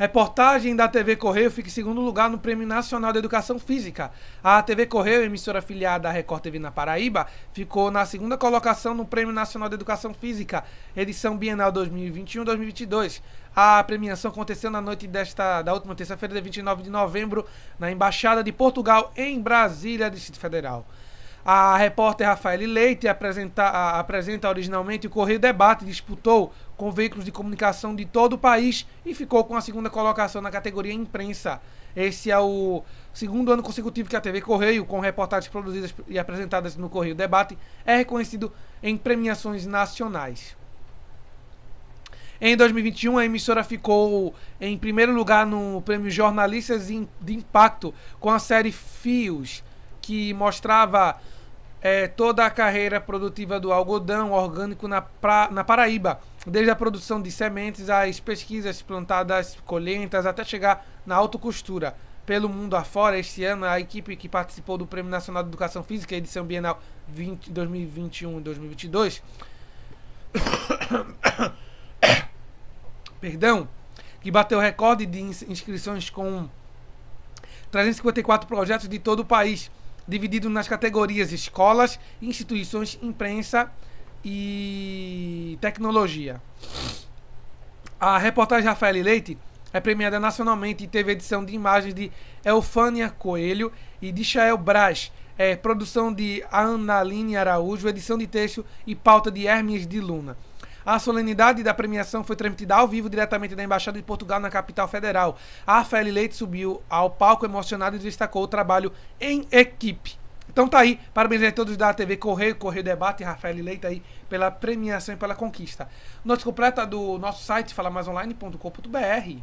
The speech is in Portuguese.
Reportagem da TV Correio fica em segundo lugar no Prêmio Nacional de Educação Física. A TV Correio, emissora afiliada à Record TV na Paraíba, ficou na segunda colocação no Prêmio Nacional de Educação Física, edição bienal 2021-2022. A premiação aconteceu na noite desta da última terça-feira, de 29 de novembro, na Embaixada de Portugal em Brasília, Distrito Federal. A repórter Rafael Leite apresenta, apresenta originalmente o Correio Debate, disputou com veículos de comunicação de todo o país e ficou com a segunda colocação na categoria imprensa. Esse é o segundo ano consecutivo que a TV Correio, com reportagens produzidas e apresentadas no Correio Debate, é reconhecido em premiações nacionais. Em 2021, a emissora ficou em primeiro lugar no Prêmio Jornalistas de Impacto com a série Fios que mostrava é, toda a carreira produtiva do algodão orgânico na, pra, na Paraíba, desde a produção de sementes às pesquisas plantadas, colheitas, até chegar na autocostura. Pelo mundo afora, este ano, a equipe que participou do Prêmio Nacional de Educação Física, edição bienal 2021 2022, perdão, que bateu recorde de inscrições com 354 projetos de todo o país dividido nas categorias escolas, instituições, imprensa e tecnologia. A reportagem Rafael Leite é premiada nacionalmente e teve edição de imagens de Elfânia Coelho e de Chael Braz, é, produção de Annaline Araújo, edição de texto e pauta de Hermes de Luna. A solenidade da premiação foi transmitida ao vivo diretamente da Embaixada de Portugal na capital federal. A Rafael Leite subiu ao palco emocionado e destacou o trabalho em equipe. Então tá aí, parabéns a todos da TV Correio, Correio Debate e Rafael Leite aí pela premiação e pela conquista. Notícia completa do nosso site falamaisonline.com.br.